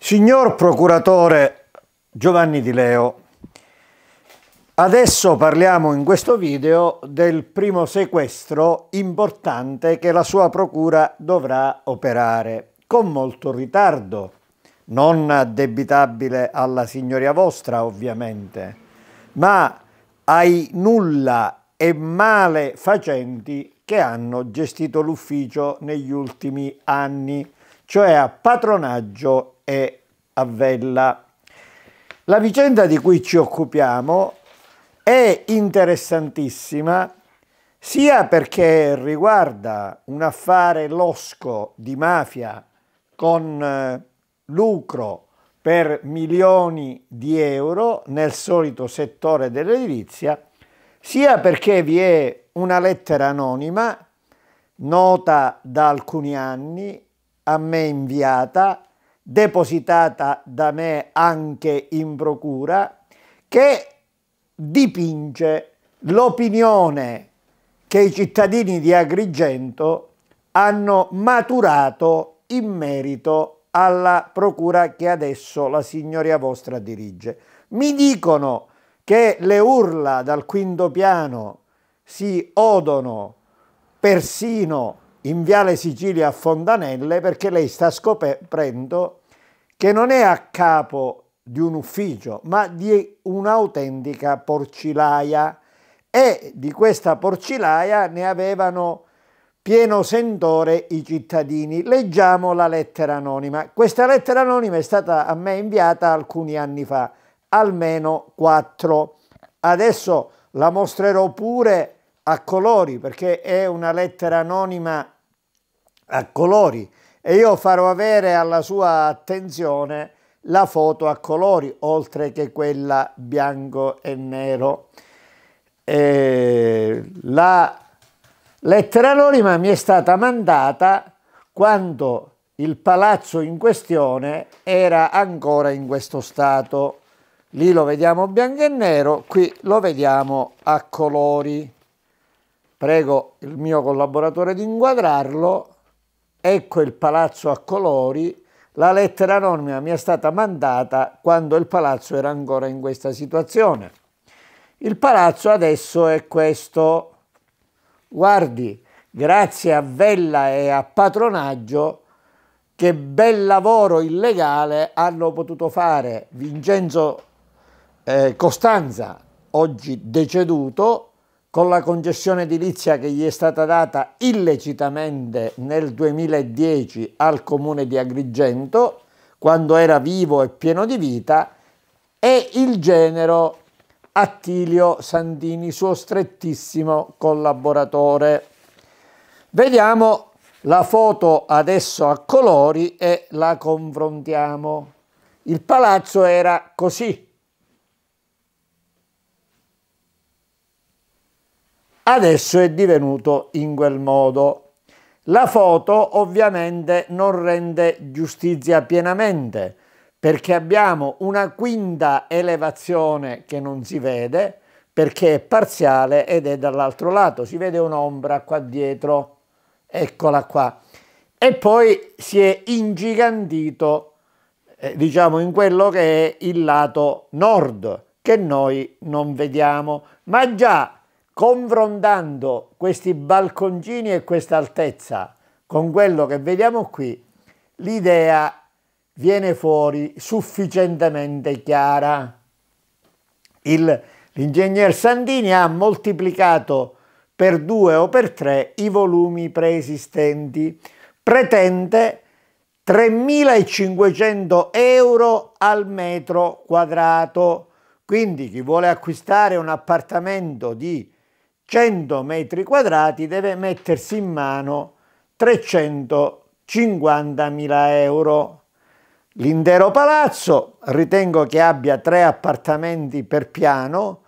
Signor Procuratore Giovanni Di Leo, adesso parliamo in questo video del primo sequestro importante che la sua Procura dovrà operare, con molto ritardo, non addebitabile alla signoria vostra ovviamente, ma ai nulla e male facenti che hanno gestito l'ufficio negli ultimi anni, cioè a patronaggio e Avella. La vicenda di cui ci occupiamo è interessantissima sia perché riguarda un affare losco di mafia con eh, lucro per milioni di euro nel solito settore dell'edilizia, sia perché vi è una lettera anonima nota da alcuni anni a me inviata depositata da me anche in procura, che dipinge l'opinione che i cittadini di Agrigento hanno maturato in merito alla procura che adesso la signoria vostra dirige. Mi dicono che le urla dal quinto piano si odono persino in Viale Sicilia a Fondanelle perché lei sta scoprendo che non è a capo di un ufficio, ma di un'autentica porcilaia e di questa porcilaia ne avevano pieno sentore i cittadini. Leggiamo la lettera anonima. Questa lettera anonima è stata a me inviata alcuni anni fa, almeno quattro. Adesso la mostrerò pure a colori perché è una lettera anonima a colori e io farò avere alla sua attenzione la foto a colori oltre che quella bianco e nero. Eh, la lettera anonima mi è stata mandata quando il palazzo in questione era ancora in questo stato. Lì lo vediamo bianco e nero, qui lo vediamo a colori. Prego il mio collaboratore di inquadrarlo ecco il palazzo a colori, la lettera anonima mi è stata mandata quando il palazzo era ancora in questa situazione. Il palazzo adesso è questo. Guardi, grazie a Vella e a Patronaggio, che bel lavoro illegale hanno potuto fare Vincenzo eh, Costanza, oggi deceduto, con la concessione edilizia che gli è stata data illecitamente nel 2010 al comune di Agrigento, quando era vivo e pieno di vita, e il genero Attilio Santini, suo strettissimo collaboratore. Vediamo la foto adesso a colori e la confrontiamo. Il palazzo era così, Adesso è divenuto in quel modo. La foto ovviamente non rende giustizia pienamente perché abbiamo una quinta elevazione che non si vede perché è parziale ed è dall'altro lato. Si vede un'ombra qua dietro, eccola qua. E poi si è ingigantito, eh, diciamo, in quello che è il lato nord, che noi non vediamo. Ma già confrontando questi balconcini e questa altezza con quello che vediamo qui, l'idea viene fuori sufficientemente chiara. l'ingegner Sandini ha moltiplicato per due o per tre i volumi preesistenti, pretende 3.500 euro al metro quadrato. Quindi chi vuole acquistare un appartamento di 100 metri quadrati deve mettersi in mano 350.000 euro. L'intero palazzo ritengo che abbia tre appartamenti per piano,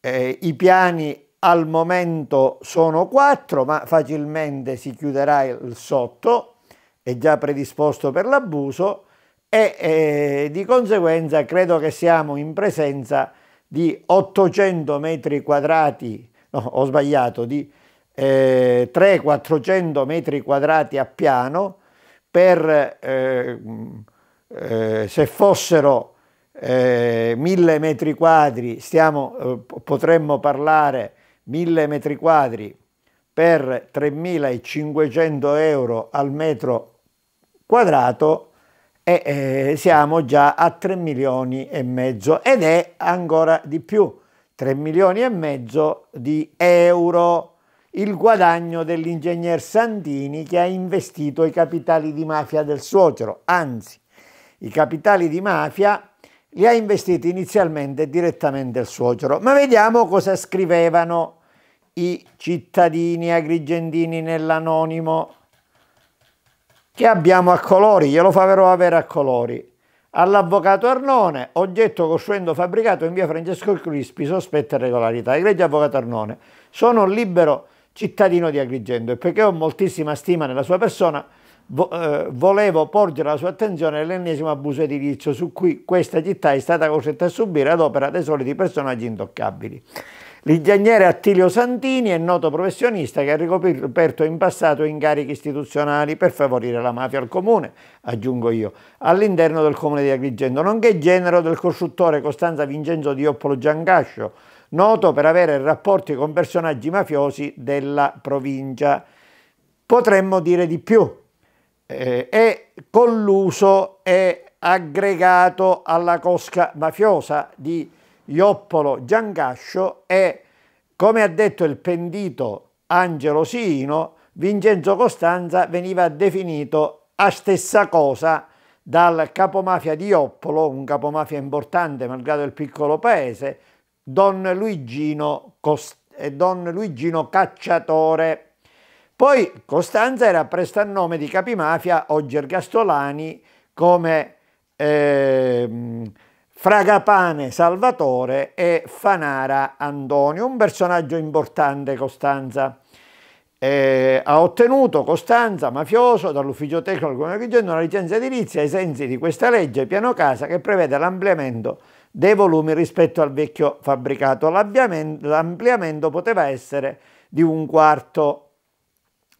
eh, i piani al momento sono quattro, ma facilmente si chiuderà il sotto, è già predisposto per l'abuso e eh, di conseguenza credo che siamo in presenza di 800 metri quadrati no, ho sbagliato, di eh, 300-400 metri quadrati a piano per, eh, mm, eh, se fossero eh, 1000 metri quadri, stiamo, eh, potremmo parlare 1000 metri quadri per 3.500 euro al metro quadrato e eh, siamo già a 3 milioni e mezzo ed è ancora di più 3 milioni e mezzo di euro il guadagno dell'ingegner Santini che ha investito i capitali di mafia del suocero, anzi i capitali di mafia li ha investiti inizialmente direttamente il suocero. Ma vediamo cosa scrivevano i cittadini agrigentini nell'anonimo che abbiamo a colori, glielo farò avere a colori. All'avvocato Arnone, oggetto costruendo fabbricato in via Francesco Crispi, sospetta irregolarità. Egregio avvocato Arnone, sono libero cittadino di Agrigento e perché ho moltissima stima nella sua persona, vo eh, volevo porgere la sua attenzione all'ennesimo abuso edilizio su cui questa città è stata costretta a subire ad opera dei soliti personaggi intoccabili. L'ingegnere Attilio Santini è noto professionista che ha ricoperto in passato incarichi istituzionali per favorire la mafia al comune, aggiungo io, all'interno del comune di Agrigento, nonché genero del costruttore Costanza Vincenzo Dioppolo Giancascio, noto per avere rapporti con personaggi mafiosi della provincia. Potremmo dire di più, eh, è colluso e aggregato alla cosca mafiosa di Agrigento. Ioppolo Giangascio e, come ha detto il pendito Angelo Siino, Vincenzo Costanza veniva definito a stessa cosa dal capomafia di Ioppolo, un capomafia importante malgrado il piccolo paese, Don Luigino, Cost eh, Don Luigino Cacciatore. Poi Costanza era prestannome di capimafia, oggi Ergastolani, come eh, Fragapane Salvatore e Fanara Antonio, un personaggio importante Costanza. Eh, ha ottenuto Costanza, mafioso, dall'ufficio tecnico del Regione una licenza edilizia ai sensi di questa legge piano casa che prevede l'ampliamento dei volumi rispetto al vecchio fabbricato. L'ampliamento poteva essere di un quarto.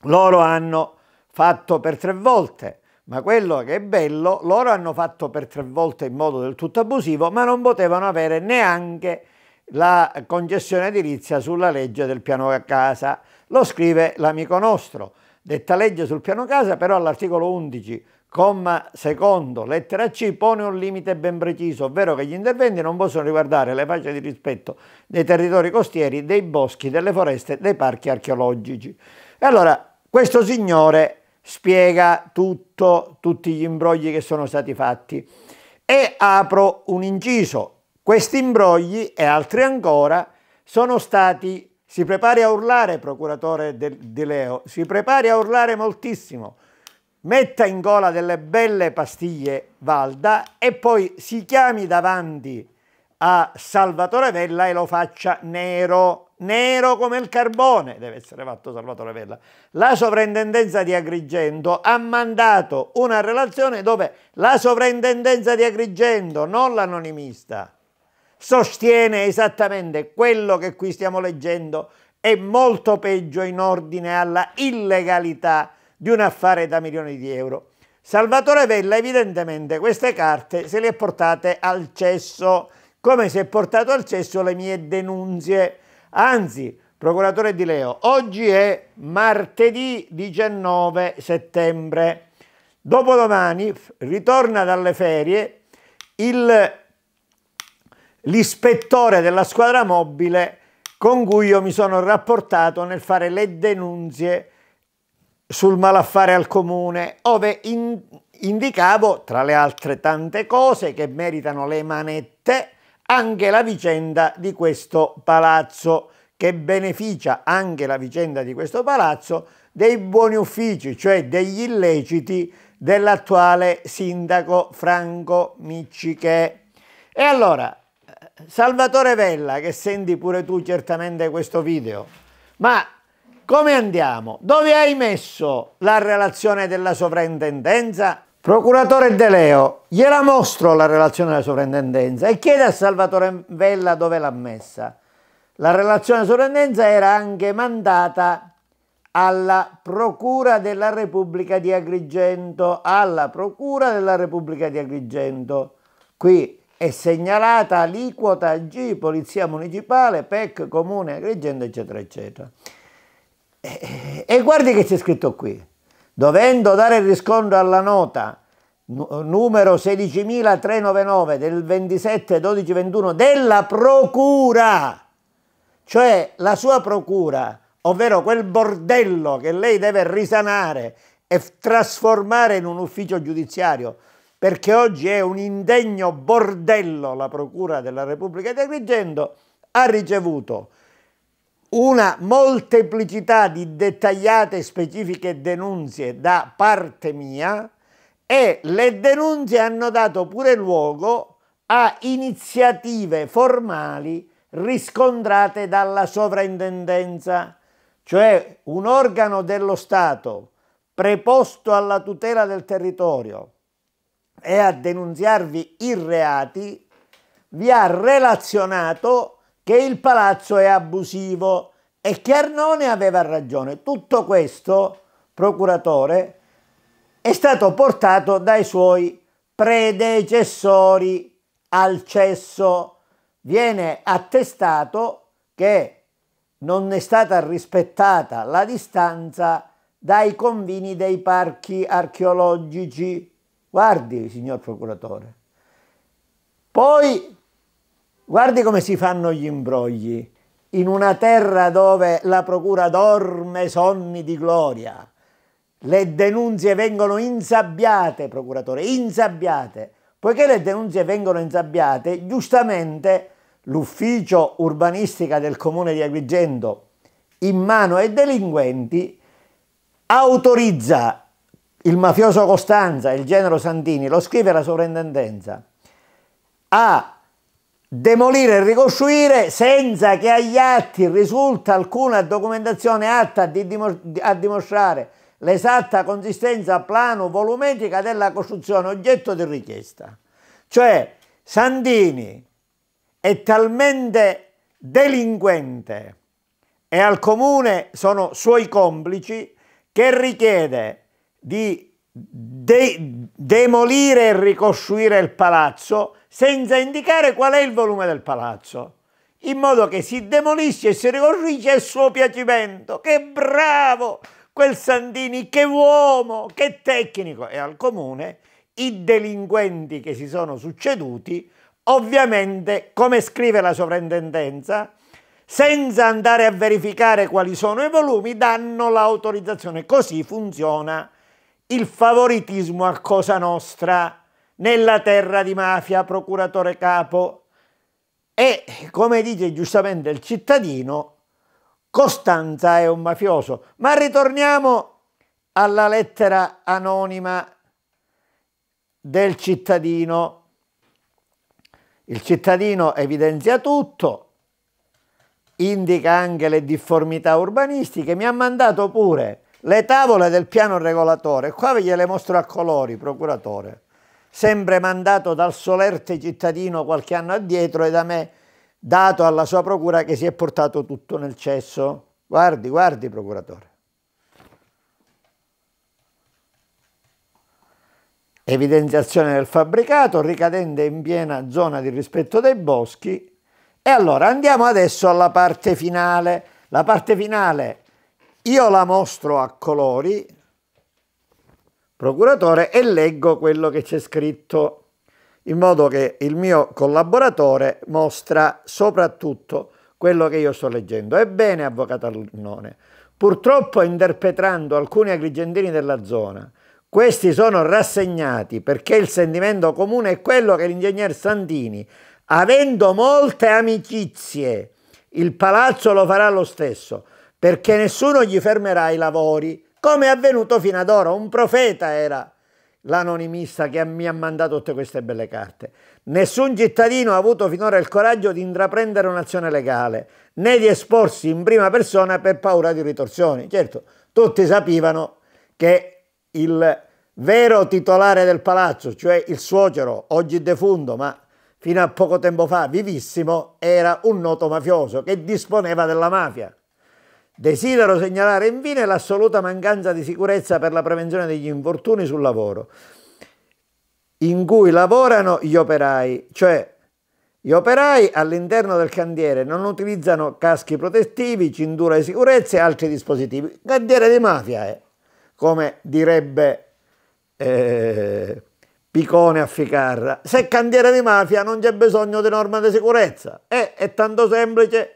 Loro hanno fatto per tre volte ma quello che è bello, loro hanno fatto per tre volte in modo del tutto abusivo, ma non potevano avere neanche la concessione edilizia sulla legge del piano a casa. Lo scrive l'amico nostro. Detta legge sul piano casa, però all'articolo 11, comma secondo, lettera C, pone un limite ben preciso, ovvero che gli interventi non possono riguardare le facce di rispetto dei territori costieri, dei boschi, delle foreste, dei parchi archeologici. E allora, questo signore spiega tutto, tutti gli imbrogli che sono stati fatti. E apro un inciso, questi imbrogli e altri ancora sono stati, si prepari a urlare procuratore Di Leo, si prepari a urlare moltissimo, metta in gola delle belle pastiglie Valda e poi si chiami davanti a Salvatore Vella e lo faccia nero, nero come il carbone, deve essere fatto Salvatore Vella. La sovrintendenza di Agrigento ha mandato una relazione dove la sovrintendenza di Agrigento, non l'anonimista, sostiene esattamente quello che qui stiamo leggendo e molto peggio in ordine alla illegalità di un affare da milioni di euro. Salvatore Vella evidentemente queste carte se le ha portate al cesso come si è portato al cesso le mie denunzie. Anzi, procuratore Di Leo, oggi è martedì 19 settembre. Dopodomani ritorna dalle ferie l'ispettore della squadra mobile con cui io mi sono rapportato nel fare le denunzie sul malaffare al comune, dove in, indicavo, tra le altre tante cose che meritano le manette, anche la vicenda di questo palazzo, che beneficia anche la vicenda di questo palazzo dei buoni uffici, cioè degli illeciti dell'attuale sindaco Franco Micciche. E allora, Salvatore Vella, che senti pure tu certamente questo video, ma come andiamo? Dove hai messo la relazione della sovrintendenza? Procuratore De Leo, gliela mostro la relazione della sovrintendenza e chiede a Salvatore Vella dove l'ha messa. La relazione della sovrintendenza era anche mandata alla Procura della Repubblica di Agrigento, alla Procura della Repubblica di Agrigento. Qui è segnalata aliquota G, Polizia Municipale, PEC, Comune, Agrigento, eccetera, eccetera. E, e guardi che c'è scritto qui dovendo dare riscontro alla nota numero 16.399 del 27 12 21 della procura, cioè la sua procura, ovvero quel bordello che lei deve risanare e trasformare in un ufficio giudiziario, perché oggi è un indegno bordello la procura della Repubblica di Agrigento, ha ricevuto una molteplicità di dettagliate e specifiche denunzie da parte mia e le denunzie hanno dato pure luogo a iniziative formali riscontrate dalla sovrintendenza, cioè un organo dello Stato preposto alla tutela del territorio e a denunziarvi i reati, vi ha relazionato che il palazzo è abusivo e che Arnone aveva ragione. Tutto questo, procuratore, è stato portato dai suoi predecessori al cesso. Viene attestato che non è stata rispettata la distanza dai confini dei parchi archeologici. Guardi, signor procuratore. Poi Guardi come si fanno gli imbrogli in una terra dove la procura dorme sonni di gloria. Le denunzie vengono insabbiate, procuratore, insabbiate. Poiché le denunzie vengono insabbiate, giustamente l'ufficio urbanistica del comune di Agrigento in mano ai delinquenti autorizza il mafioso Costanza, il genero Santini, lo scrive la sovrintendenza, a demolire e ricostruire senza che agli atti risulta alcuna documentazione atta a dimostrare l'esatta consistenza plano-volumetrica della costruzione oggetto di richiesta. Cioè Sandini è talmente delinquente e al comune sono suoi complici che richiede di de demolire e ricostruire il palazzo senza indicare qual è il volume del palazzo, in modo che si demolisce e si ricorrice il suo piacimento. Che bravo quel Santini, che uomo, che tecnico! E al comune i delinquenti che si sono succeduti, ovviamente, come scrive la sovrintendenza, senza andare a verificare quali sono i volumi, danno l'autorizzazione. Così funziona il favoritismo a cosa nostra nella terra di mafia, procuratore capo. E come dice giustamente il cittadino, Costanza è un mafioso. Ma ritorniamo alla lettera anonima del cittadino. Il cittadino evidenzia tutto, indica anche le difformità urbanistiche, mi ha mandato pure le tavole del piano regolatore. Qua ve le mostro a colori, procuratore sempre mandato dal solerte cittadino qualche anno addietro e da me dato alla sua procura che si è portato tutto nel cesso. Guardi, guardi procuratore. Evidenziazione del fabbricato ricadente in piena zona di rispetto dei boschi. E allora andiamo adesso alla parte finale. La parte finale io la mostro a colori, procuratore e leggo quello che c'è scritto in modo che il mio collaboratore mostra soprattutto quello che io sto leggendo. Ebbene, avvocato Alnone, purtroppo interpretando alcuni agrigentini della zona, questi sono rassegnati perché il sentimento comune è quello che l'ingegner Santini, avendo molte amicizie, il palazzo lo farà lo stesso, perché nessuno gli fermerà i lavori come è avvenuto fino ad ora. Un profeta era l'anonimista che mi ha mandato tutte queste belle carte. Nessun cittadino ha avuto finora il coraggio di intraprendere un'azione legale, né di esporsi in prima persona per paura di ritorsioni. Certo, tutti sapevano che il vero titolare del palazzo, cioè il suocero, oggi defunto, ma fino a poco tempo fa vivissimo, era un noto mafioso che disponeva della mafia. Desidero segnalare infine l'assoluta mancanza di sicurezza per la prevenzione degli infortuni sul lavoro in cui lavorano gli operai, cioè gli operai all'interno del cantiere non utilizzano caschi protettivi, cintura di sicurezza e altri dispositivi. Cantiere di mafia, eh, come direbbe eh, Picone a Ficarra. Se cantiere di mafia non c'è bisogno di norma di sicurezza, eh, è tanto semplice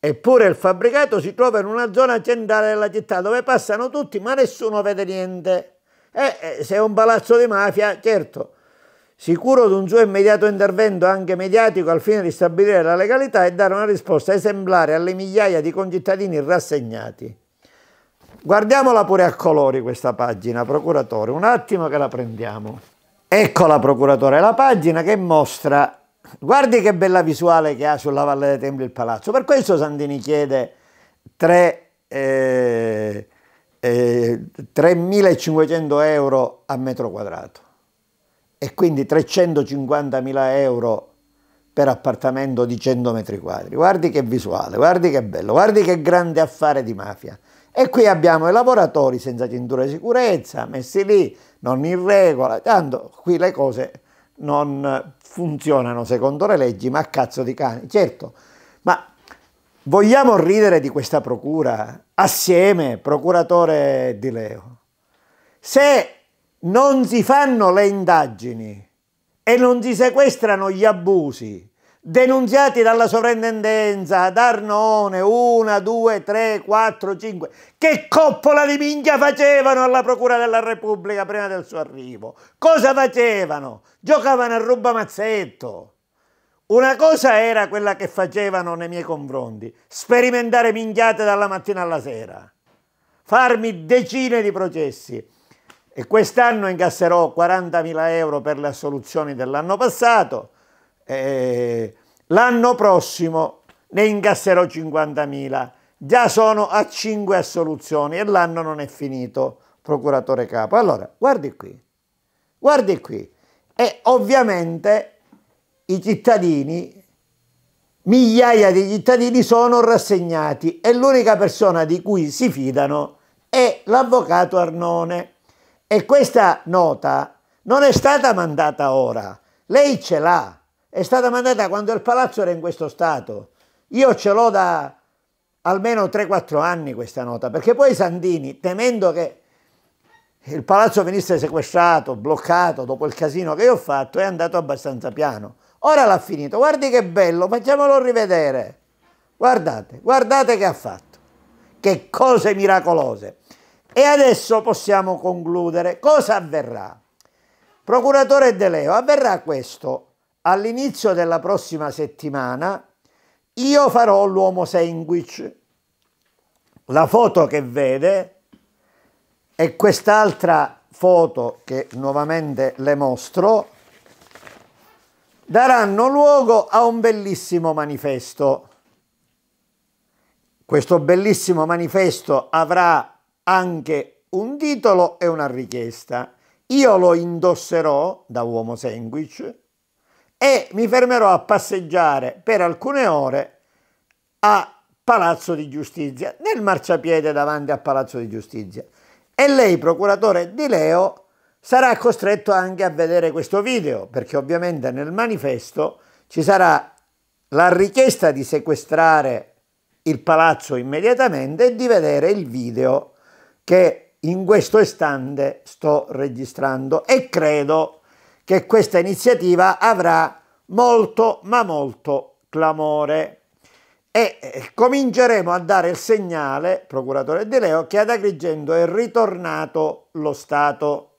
Eppure il fabbricato si trova in una zona centrale della città dove passano tutti ma nessuno vede niente. E eh, eh, se è un palazzo di mafia, certo, sicuro di un suo immediato intervento anche mediatico al fine di stabilire la legalità e dare una risposta esemplare alle migliaia di concittadini rassegnati. Guardiamola pure a colori questa pagina, procuratore, un attimo che la prendiamo. Eccola, procuratore, la pagina che mostra Guardi che bella visuale che ha sulla Valle dei Templi il palazzo. Per questo Sandini chiede 3, eh, eh, 3.500 euro a metro quadrato e quindi 350.000 euro per appartamento di 100 metri quadri. Guardi che visuale, guardi che bello, guardi che grande affare di mafia. E qui abbiamo i lavoratori senza cintura di sicurezza, messi lì, non in regola, tanto qui le cose non funzionano secondo le leggi, ma a cazzo di cani. Certo, ma vogliamo ridere di questa procura assieme, procuratore Di Leo? Se non si fanno le indagini e non si sequestrano gli abusi denunziati dalla sovrintendenza, ad Arnone, una, due, tre, quattro, cinque, che coppola di minchia facevano alla Procura della Repubblica prima del suo arrivo? Cosa facevano? Giocavano a rubamazzetto. Una cosa era quella che facevano nei miei confronti, sperimentare minchiate dalla mattina alla sera, farmi decine di processi. E quest'anno incasserò 40.000 euro per le assoluzioni dell'anno passato, eh, l'anno prossimo ne incasserò 50.000. Già sono a 5 assoluzioni e l'anno non è finito, procuratore capo. Allora, guardi qui, guardi qui. E ovviamente i cittadini, migliaia di cittadini sono rassegnati e l'unica persona di cui si fidano è l'avvocato Arnone. E questa nota non è stata mandata ora, lei ce l'ha è stata mandata quando il palazzo era in questo stato. Io ce l'ho da almeno 3-4 anni questa nota, perché poi Sandini, temendo che il palazzo venisse sequestrato, bloccato dopo il casino che io ho fatto, è andato abbastanza piano. Ora l'ha finito, guardi che bello, facciamolo rivedere. Guardate, guardate che ha fatto. Che cose miracolose. E adesso possiamo concludere. Cosa avverrà? Procuratore De Leo, avverrà questo all'inizio della prossima settimana io farò l'uomo sandwich. La foto che vede è quest'altra foto che nuovamente le mostro daranno luogo a un bellissimo manifesto. Questo bellissimo manifesto avrà anche un titolo e una richiesta. Io lo indosserò da uomo sandwich e mi fermerò a passeggiare per alcune ore a Palazzo di Giustizia, nel marciapiede davanti a Palazzo di Giustizia. E lei, procuratore di Leo, sarà costretto anche a vedere questo video, perché ovviamente nel manifesto ci sarà la richiesta di sequestrare il palazzo immediatamente e di vedere il video che in questo istante sto registrando e credo che questa iniziativa avrà molto ma molto clamore e eh, cominceremo a dare il segnale, procuratore Di Leo, che ad Agrigento è ritornato lo Stato.